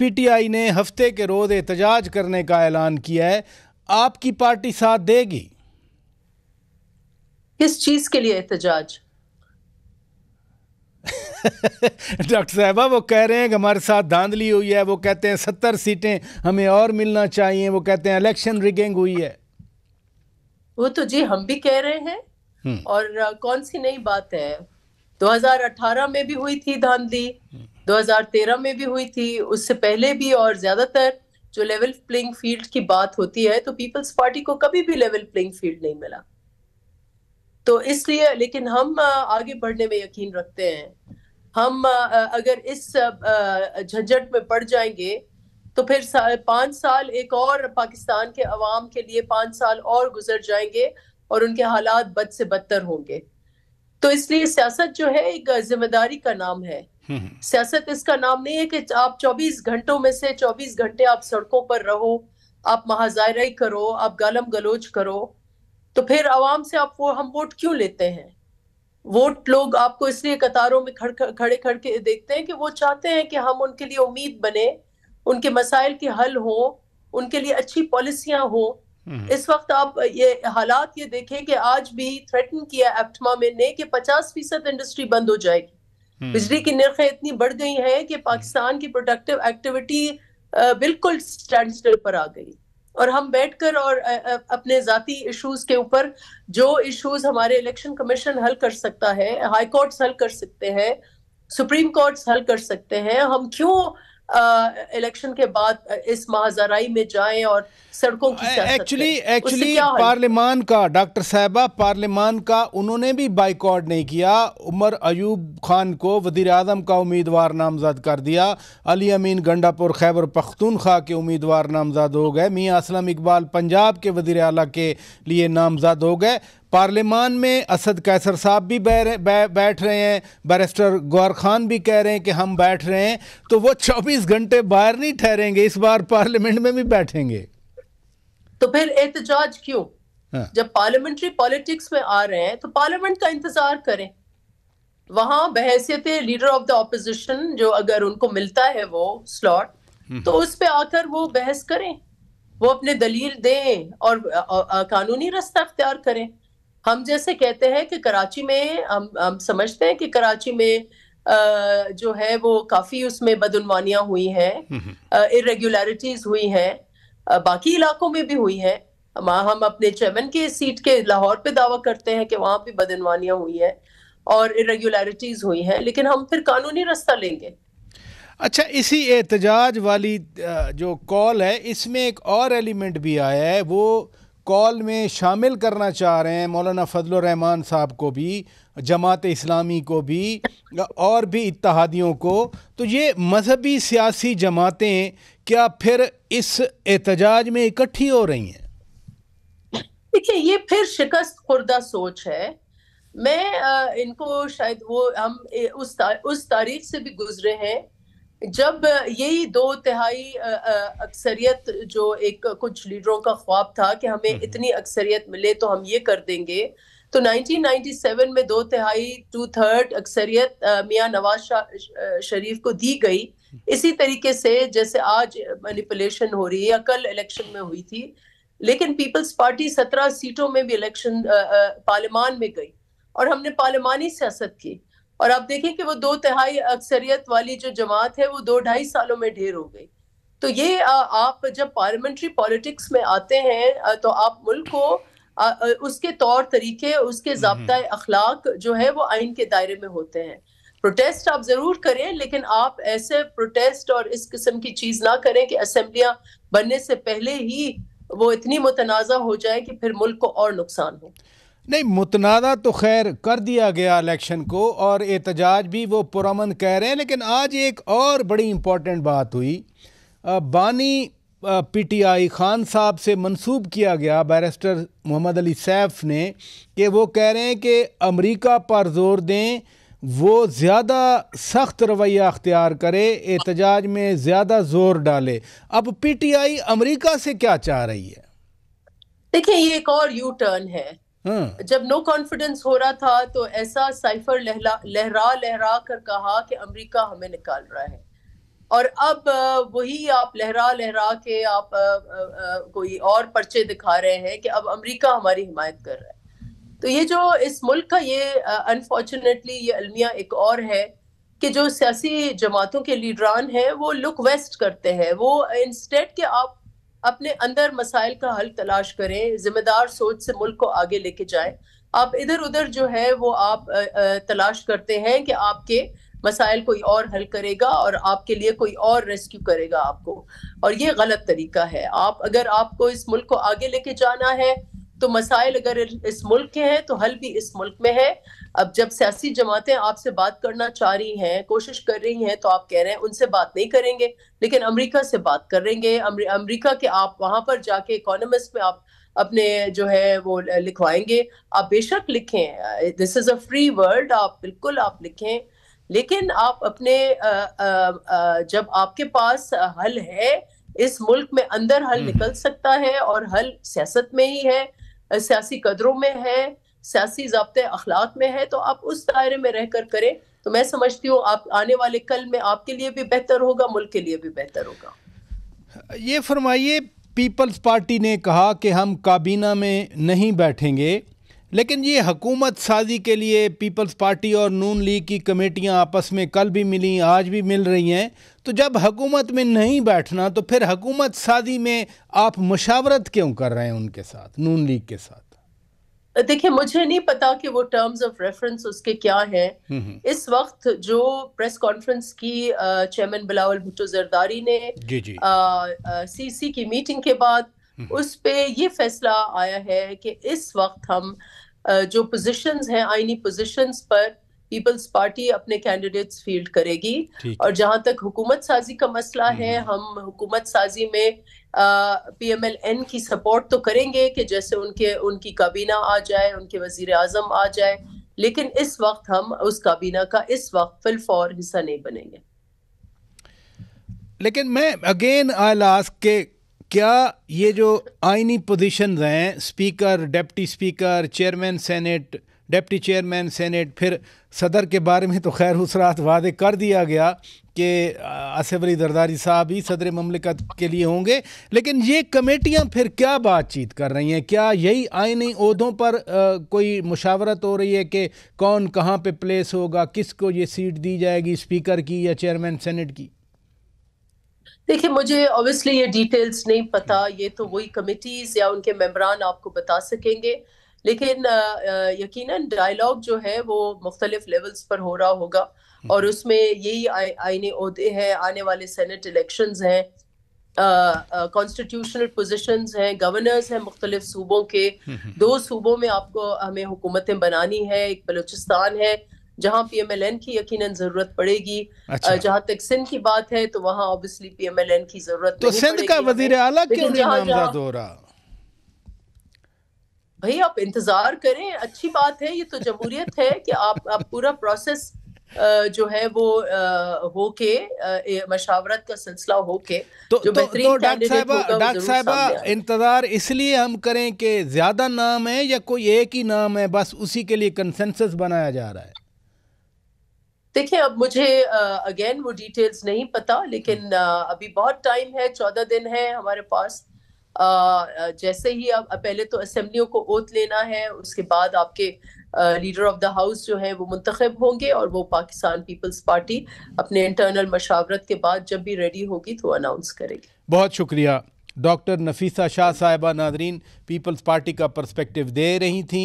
PTI ने हफ्ते के रोज एहतजाज करने का ऐलान किया है आपकी पार्टी साथ देगी किस चीज के लिए एहतजाज डॉक्टर साहबा वो कह रहे हैं कि हमारे साथ धांधली हुई है वो कहते हैं सत्तर सीटें हमें और मिलना चाहिए वो कहते हैं इलेक्शन रिगिंग हुई है वो तो जी हम भी कह रहे हैं हम्म। और कौन सी नई बात है 2018 में भी हुई थी धांधली हम्म। 2013 में भी हुई थी उससे पहले भी और ज्यादातर जो लेवल प्लेइंग फील्ड की बात होती है तो पीपल्स पार्टी को कभी भी लेवल प्लेइंग फील्ड नहीं मिला तो इसलिए लेकिन हम आगे बढ़ने में यकीन रखते हैं हम अगर इस झंझट में पड़ जाएंगे तो फिर सा, पांच साल एक और पाकिस्तान के अवाम के लिए पांच साल और गुजर जाएंगे और उनके हालात बद से बदतर होंगे तो इसलिए सियासत जो है एक जिम्मेदारी का नाम है सियासत इसका नाम नहीं है कि आप 24 घंटों में से 24 घंटे आप सड़कों पर रहो आप महाजायराई करो आप गालम गलोच करो तो फिर आवाम से आप वो हम वोट क्यों लेते हैं वोट लोग आपको इसलिए कतारों में खड़ खड़े खड़ के देखते हैं कि वो चाहते हैं कि हम उनके लिए उम्मीद बने उनके मसाइल के हल हो उनके लिए अच्छी पॉलिसियां हो हम्म। इस वक्त आप ये हालात ये देखें कि आज भी थ्रेटन किया एप्टमा में ने कि पचास फीसद इंडस्ट्री बंद हो जाएगी हम्म। बिजली की निर्खें इतनी बढ़ गई हैं कि हम्म। पाकिस्तान की प्रोडक्टिव एक्टिविटी बिल्कुल स्टैंड स्टिल पर आ गई और हम बैठकर और अपने जाती इश्यूज के ऊपर जो इश्यूज हमारे इलेक्शन कमीशन हल कर सकता है हाई कोर्ट्स हल कर सकते हैं सुप्रीम कोर्ट्स हल कर सकते हैं हम क्यों इलेक्शन के बाद इस महाजराई में जाएं और सड़कों की एक्चुअली एक्चुअली पार्लियमान का डॉक्टर साहबा पार्लियमान का उन्होंने भी बाइकआउट नहीं किया उमर अयूब खान को वजीर आजम का उम्मीदवार नामजद कर दिया अली अमीन गंडापुर खैबर पख्तूनख्वा के उम्मीदवार नामजद हो गए मियाँ असलम इकबाल पंजाब के वजीर अला के लिए नामजद हो गए पार्लियामान में असद कैसर साहब भी बैठ रहे हैं बैरिस्टर गौर खान भी कह रहे हैं कि हम बैठ रहे हैं तो वो 24 घंटे बाहर नहीं ठहरेंगे इस बार पार्लियामेंट में भी बैठेंगे तो फिर एहतजाज क्यों हाँ। जब पार्लियामेंट्री पॉलिटिक्स में आ रहे हैं तो पार्लियामेंट का इंतजार करें वहां बहसियत लीडर ऑफ द ऑपोजिशन जो अगर उनको मिलता है वो स्लॉट हम्म। तो उस पर आकर वो बहस करें वो अपने दलील दें और आ, आ, आ, कानूनी रास्ता अख्तियार करें हम जैसे कहते हैं कि कराची में हम हम समझते हैं कि कराची में जो है वो काफ़ी उसमें बदनवानियाँ हुई हैं इरेगुलरिटीज़ हुई हैं बाकी इलाकों में भी हुई हैं हम अपने चेयरमैन के सीट के लाहौर पे दावा करते हैं कि वहाँ भी बदनवानियाँ हुई हैं और इरेगुलरिटीज़ हुई हैं लेकिन हम फिर कानूनी रास्ता लेंगे अच्छा इसी एहतजाज वाली जो कॉल है इसमें एक और एलिमेंट भी आया है वो कॉल में शामिल करना चाह रहे हैं मौलाना रहमान साहब को भी जमात इस्लामी को भी और भी इतिहादियों को तो ये मजहबी सियासी जमातें क्या फिर इस एहतजाज में इकट्ठी हो रही हैं देखिए ये फिर शिकस्त खुर्दा सोच है मैं आ, इनको शायद वो हम उस ता, उस तारीख से भी गुजरे हैं जब यही दो तिहाई अक्सरियत जो एक कुछ लीडरों का ख्वाब था कि हमें इतनी अक्सरियत मिले तो हम ये कर देंगे तो 1997 में दो तिहाई टू थर्ड अक्सरियत मियाँ नवाज शरीफ को दी गई हम्म। इसी तरीके से जैसे आज मैनिपुलेशन हो रही है या कल इलेक्शन में हुई थी लेकिन पीपल्स पार्टी सत्रह सीटों में भी इलेक्शन पार्लियामान में गई और हमने पार्लियमानी सियासत की और आप देखें कि वो दो तिहाई अक्सरियत वाली जो जमात है वो दो ढाई सालों में ढेर हो गई तो ये आप जब पार्लियामेंट्री पॉलिटिक्स में आते हैं तो आप मुल्क को उसके तौर तरीके उसके हम्म, जबता हम्म। अखलाक जो है वो आइन के दायरे में होते हैं प्रोटेस्ट आप जरूर करें लेकिन आप ऐसे प्रोटेस्ट और इस किस्म की चीज ना करें कि असम्बलियां बनने से पहले ही वो इतनी मुतनाज़ हो जाए कि फिर मुल्क को और नुकसान हो नहीं मुतनादा तो खैर कर दिया गया इलेक्शन को और एहतजाज भी वो पुरमन कह रहे हैं लेकिन आज एक और बड़ी इम्पॉर्टेंट बात हुई बानी पीटीआई खान साहब से मंसूब किया गया बैरिस्टर मोहम्मद अली सैफ ने कि वो कह रहे हैं कि अमेरिका पर जोर दें वो ज़्यादा सख्त रवैया अख्तियार करे एहतजाज में ज़्यादा ज़ोर डाले अब पीटीआई अमेरिका से क्या चाह रही है देखिए ये एक और यू टर्न है हाँ। जब नो कॉन्फिडेंस हो रहा था तो ऐसा साइफर लहरा लहरा कर कहा कि अमेरिका हमें निकाल रहा है और अब वही आप लहरा लहरा के आप कोई और पर्चे दिखा रहे हैं कि अब अमेरिका हमारी हिमायत कर रहा है तो ये जो इस मुल्क का ये अनफॉर्चुनेटली ये अलमिया एक और है कि जो सियासी जमातों के लीडरान हैं वो लुक वेस्ट करते हैं वो इंस्टेड के आप अपने अंदर मसाइल का हल तलाश करें जिम्मेदार सोच से मुल्क को आगे लेके जाए आप इधर उधर जो है वो आप तलाश करते हैं कि आपके मसाइल कोई और हल करेगा और आपके लिए कोई और रेस्क्यू करेगा आपको और ये गलत तरीका है आप अगर आपको इस मुल्क को आगे लेके जाना है तो मसाइल अगर इस मुल्क के हैं तो हल भी इस मुल्क में है अब जब सियासी जमातें आपसे बात करना चाह रही हैं कोशिश कर रही हैं तो आप कह रहे हैं उनसे बात नहीं करेंगे लेकिन अमेरिका से बात करेंगे अमेरिका के आप वहां पर जाके इकोनॉमिस्ट में आप अपने जो है वो लिखवाएंगे आप बेशक लिखें this is a free world आप बिल्कुल आप लिखें लेकिन आप अपने आ, आ, आ, जब आपके पास हल है इस मुल्क में अंदर हल हम्म। निकल सकता है और हल सियासत में ही है सियासी कदरों में है सियासी जबते अखलाक में है तो आप उस दायरे में रह कर करें तो मैं समझती हूँ आप आने वाले कल में आपके लिए भी बेहतर होगा मुल्क के लिए भी बेहतर होगा ये फरमाइए पीपल्स पार्टी ने कहा कि हम काबीना में नहीं बैठेंगे लेकिन ये हकूमत साजी के लिए पीपल्स पार्टी और नून लीग की कमेटियां आपस में कल भी मिली आज भी मिल रही हैं तो जब हकूमत में नहीं बैठना तो फिर हकूमत साजी में आप मुशावरत क्यों कर रहे हैं उनके साथ नून लीग के साथ देखिए मुझे नहीं पता कि वो टर्म्स ऑफ रेफरेंस उसके क्या हैं हम्म, हम्म। इस वक्त जो प्रेस कॉन्फ्रेंस की चेयरमैन बिलावल भुट्टो जरदारी ने सीसी की मीटिंग के बाद हम्म। उस पर यह फैसला आया है कि इस वक्त हम जो पोजीशंस हैं आइनी पोजीशंस पर पीपल्स पार्टी अपने कैंडिडेट्स फील्ड करेगी और जहां तक हुकूमत साजी का मसला है हम्म। हम हुकूमत साजी में पी एम एल एन की सपोर्ट तो करेंगे कि जैसे उनके उनकी काबीना आ जाए उनके वजीर आजम आ जाए लेकिन इस वक्त हम उस काबीना का इस वक्त फिलफौर हिस्सा नहीं बनेंगे लेकिन मैं अगेन आई लास्ट के क्या ये जो आइनी पोजीशन हैं speaker deputy speaker chairman senate deputy chairman senate फिर सदर के बारे में तो खैर उस रात वादे कर दिया गया कि आसिफ अली दरदारी साहब ही सदर ममलिकत के लिए होंगे लेकिन ये कमेटियाँ फिर क्या बातचीत कर रही हैं क्या यही आईनी उहदों पर आ, कोई मुशावरत हो रही है कि कौन कहाँ पे प्लेस होगा किसको ये सीट दी जाएगी स्पीकर की या चेयरमैन सेनेट की देखिए मुझे ऑब्वियसली ये डिटेल्स नहीं पता ये तो वही कमिटीज या उनके मेम्बरान आपको बता सकेंगे लेकिन यकीनन डायलॉग जो है वो मुख्तलिफ लेवल्स पर हो रहा होगा हम्म। और उसमें यही आईने अहदे हैं आने वाले सेनेट इलेक्शन हैं कॉन्स्टिट्यूशनल पोजिशन हैं गवर्नर्स हैं मुख्तलिफ सूबों के हम्म, हम्म। दो सूबों में आपको हमें हुकूमतें बनानी है एक बलूचिस्तान है जहाँ पीएमएलएन की यकीनन जरूरत पड़ेगी अच्छा। जहां तक सिंध की बात है तो वहां ऑब्वियसली पीएमएलएन की जरूरत तो सिंध का वजीर आला क्यों नामजद हो रहा भाई आप इंतजार करें अच्छी बात है ये तो जमहूरियत है कि आप आप पूरा प्रोसेस जो है वो होके मशावरत का सिलसिला होके तो, जो तो, तो डॉक्टर डॉक्टर साहबा इंतज़ार इसलिए हम करें कि ज़्यादा नाम है या कोई एक ही नाम है बस उसी के लिए कंसेंसस बनाया जा रहा है देखिए अब मुझे अगेन uh, वो डिटेल्स नहीं पता लेकिन uh, अभी बहुत टाइम है चौदह दिन है हमारे पास uh, जैसे ही अब पहले तो असम्बलियों को ओत लेना है उसके बाद आपके लीडर ऑफ द हाउस जो है वो मुंतखब होंगे और वो पाकिस्तान पीपल्स पार्टी अपने इंटरनल मशावरत के बाद जब भी रेडी होगी तो अनाउंस करेगी बहुत शुक्रिया डॉक्टर नफीसा शाह साहिबा नादरीन पीपल्स पार्टी का पर्सपेक्टिव दे रही थी